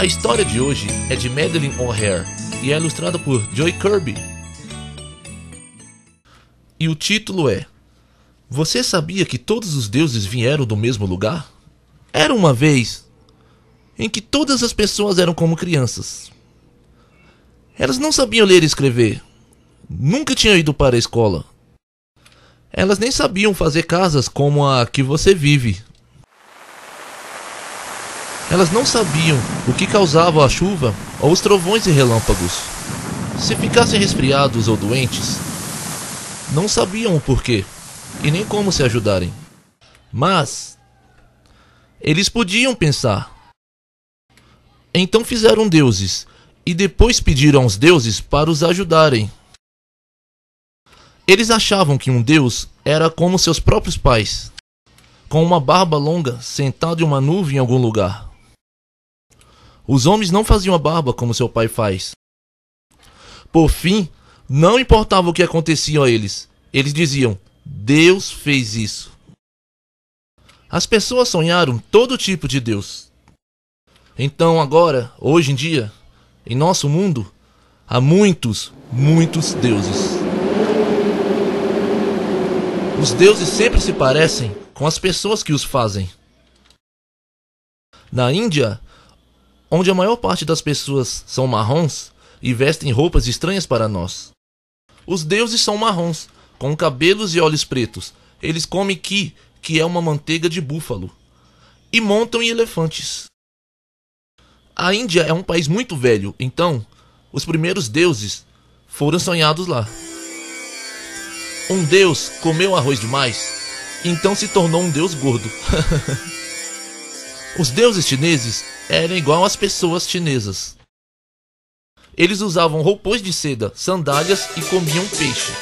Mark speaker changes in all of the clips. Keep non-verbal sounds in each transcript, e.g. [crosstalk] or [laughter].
Speaker 1: A história de hoje é de Madeleine O'Hare e é ilustrada por Joy Kirby. E o título é Você sabia que todos os deuses vieram do mesmo lugar? Era uma vez em que todas as pessoas eram como crianças. Elas não sabiam ler e escrever. Nunca tinham ido para a escola. Elas nem sabiam fazer casas como a que você vive. Elas não sabiam o que causava a chuva ou os trovões e relâmpagos. Se ficassem resfriados ou doentes, não sabiam o porquê e nem como se ajudarem. Mas eles podiam pensar. Então fizeram deuses e depois pediram aos deuses para os ajudarem. Eles achavam que um deus era como seus próprios pais, com uma barba longa sentado em uma nuvem em algum lugar. Os homens não faziam a barba como seu pai faz. Por fim, não importava o que acontecia a eles. Eles diziam: Deus fez isso. As pessoas sonharam todo tipo de Deus. Então, agora, hoje em dia, em nosso mundo, há muitos, muitos deuses. Os deuses sempre se parecem com as pessoas que os fazem. Na Índia, onde a maior parte das pessoas são marrons e vestem roupas estranhas para nós. Os deuses são marrons, com cabelos e olhos pretos. Eles comem ki, que é uma manteiga de búfalo, e montam em elefantes. A Índia é um país muito velho, então os primeiros deuses foram sonhados lá. Um deus comeu arroz demais, então se tornou um deus gordo. [laughs] os deuses chineses eram igual às pessoas chinesas. Eles usavam roupões de seda, sandálias e comiam peixe.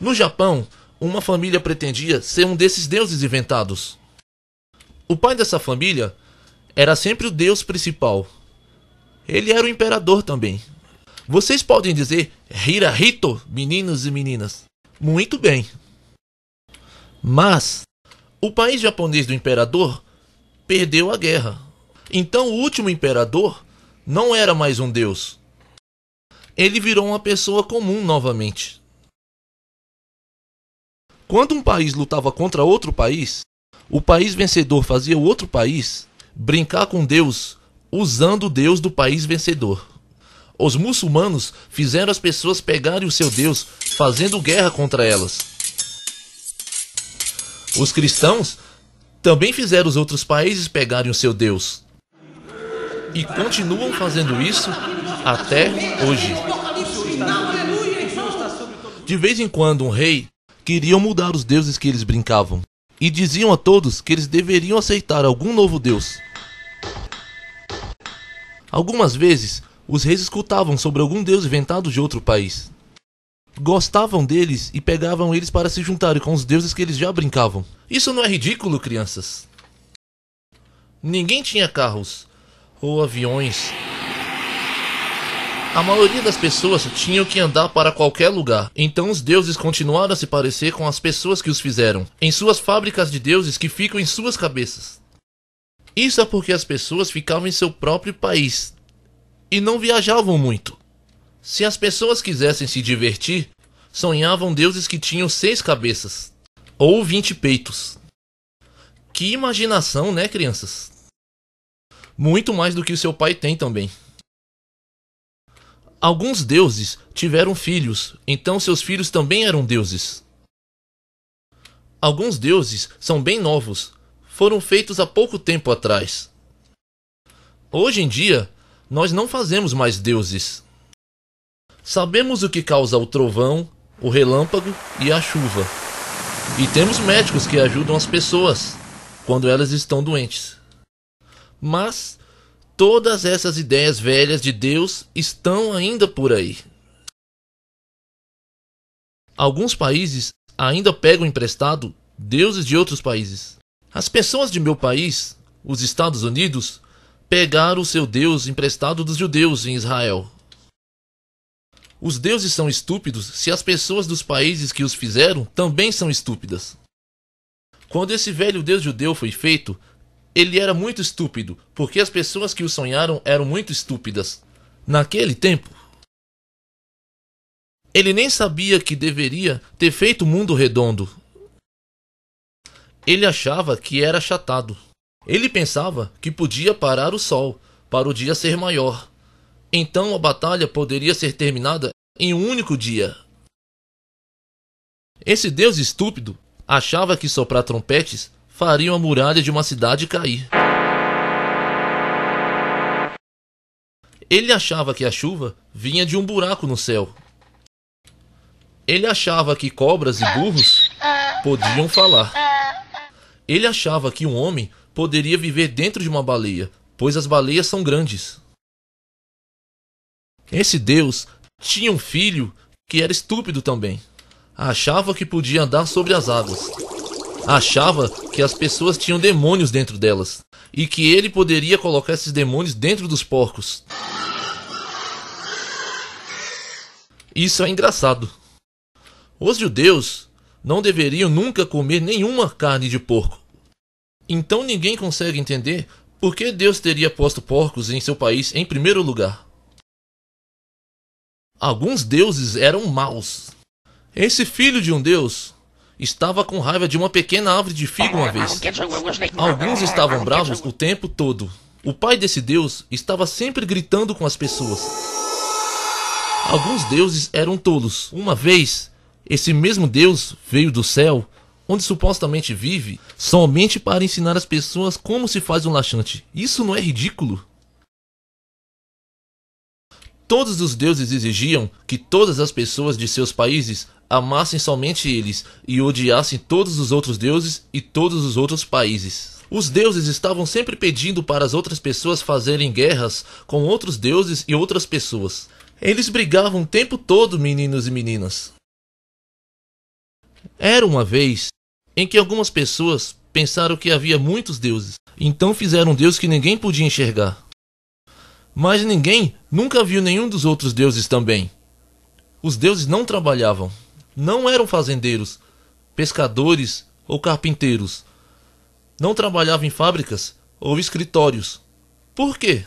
Speaker 1: No Japão, uma família pretendia ser um desses deuses inventados. O pai dessa família era sempre o deus principal. Ele era o imperador também. Vocês podem dizer Hirahito, meninos e meninas. Muito bem. Mas o país japonês do imperador perdeu a guerra. Então o último imperador não era mais um deus. Ele virou uma pessoa comum novamente. Quando um país lutava contra outro país, o país vencedor fazia o outro país brincar com Deus usando o Deus do país vencedor. Os muçulmanos fizeram as pessoas pegarem o seu Deus, fazendo guerra contra elas. Os cristãos também fizeram os outros países pegarem o seu Deus. E continuam fazendo isso até hoje. De vez em quando, um rei queria mudar os deuses que eles brincavam e diziam a todos que eles deveriam aceitar algum novo deus. Algumas vezes, os reis escutavam sobre algum deus inventado de outro país, gostavam deles e pegavam eles para se juntarem com os deuses que eles já brincavam. Isso não é ridículo, crianças? Ninguém tinha carros ou aviões. A maioria das pessoas tinham que andar para qualquer lugar, então os deuses continuaram a se parecer com as pessoas que os fizeram, em suas fábricas de deuses que ficam em suas cabeças. Isso é porque as pessoas ficavam em seu próprio país e não viajavam muito. Se as pessoas quisessem se divertir, sonhavam deuses que tinham seis cabeças ou vinte peitos. Que imaginação, né, crianças? Muito mais do que o seu pai tem também. Alguns deuses tiveram filhos, então seus filhos também eram deuses. Alguns deuses são bem novos, foram feitos há pouco tempo atrás. Hoje em dia, nós não fazemos mais deuses. Sabemos o que causa o trovão, o relâmpago e a chuva. E temos médicos que ajudam as pessoas quando elas estão doentes. Mas todas essas ideias velhas de Deus estão ainda por aí. Alguns países ainda pegam emprestado deuses de outros países. As pessoas de meu país, os Estados Unidos, pegaram o seu Deus emprestado dos judeus em Israel. Os deuses são estúpidos se as pessoas dos países que os fizeram também são estúpidas. Quando esse velho deus judeu foi feito, ele era muito estúpido, porque as pessoas que o sonharam eram muito estúpidas. Naquele tempo, ele nem sabia que deveria ter feito o mundo redondo. Ele achava que era achatado. Ele pensava que podia parar o sol para o dia ser maior. Então a batalha poderia ser terminada em um único dia. Esse deus estúpido achava que soprar trompetes faria a muralha de uma cidade cair. Ele achava que a chuva vinha de um buraco no céu. Ele achava que cobras e burros podiam falar. Ele achava que um homem poderia viver dentro de uma baleia, pois as baleias são grandes. Esse Deus tinha um filho que era estúpido também. Achava que podia andar sobre as águas. Achava que as pessoas tinham demônios dentro delas e que ele poderia colocar esses demônios dentro dos porcos. Isso é engraçado. Os judeus não deveriam nunca comer nenhuma carne de porco. Então ninguém consegue entender por que Deus teria posto porcos em seu país em primeiro lugar. Alguns deuses eram maus. Esse filho de um deus estava com raiva de uma pequena árvore de figo uma vez. Alguns estavam bravos o tempo todo. O pai desse deus estava sempre gritando com as pessoas. Alguns deuses eram tolos. Uma vez, esse mesmo deus veio do céu, onde supostamente vive, somente para ensinar as pessoas como se faz um laxante. Isso não é ridículo? todos os deuses exigiam que todas as pessoas de seus países amassem somente eles e odiassem todos os outros deuses e todos os outros países. Os deuses estavam sempre pedindo para as outras pessoas fazerem guerras com outros deuses e outras pessoas. Eles brigavam o tempo todo, meninos e meninas. Era uma vez em que algumas pessoas pensaram que havia muitos deuses, então fizeram um deus que ninguém podia enxergar. Mas ninguém nunca viu nenhum dos outros deuses também. Os deuses não trabalhavam, não eram fazendeiros, pescadores ou carpinteiros. Não trabalhavam em fábricas ou escritórios. Por quê?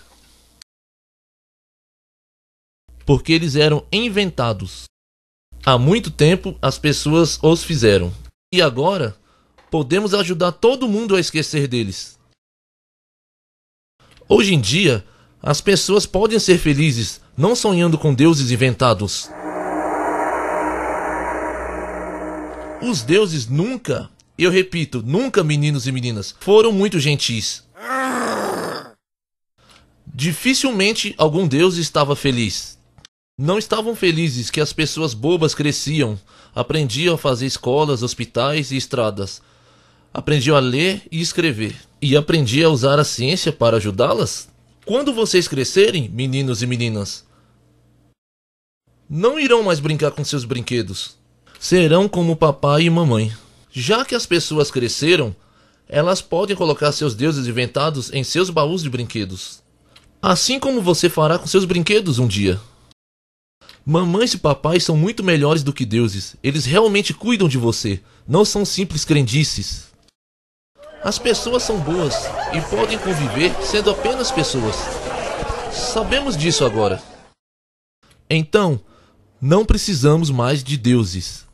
Speaker 1: Porque eles eram inventados. Há muito tempo as pessoas os fizeram. E agora podemos ajudar todo mundo a esquecer deles. Hoje em dia, as pessoas podem ser felizes, não sonhando com deuses inventados. Os deuses nunca, eu repito, nunca, meninos e meninas, foram muito gentis. Dificilmente algum deus estava feliz. Não estavam felizes que as pessoas bobas cresciam, aprendiam a fazer escolas, hospitais e estradas. Aprendiam a ler e escrever. E aprendiam a usar a ciência para ajudá-las? Quando vocês crescerem, meninos e meninas, não irão mais brincar com seus brinquedos. Serão como papai e mamãe. Já que as pessoas cresceram, elas podem colocar seus deuses inventados em seus baús de brinquedos. Assim como você fará com seus brinquedos um dia. Mamães e papais são muito melhores do que deuses. Eles realmente cuidam de você. Não são simples crendices. As pessoas são boas e podem conviver sendo apenas pessoas. Sabemos disso agora. Então, não precisamos mais de deuses.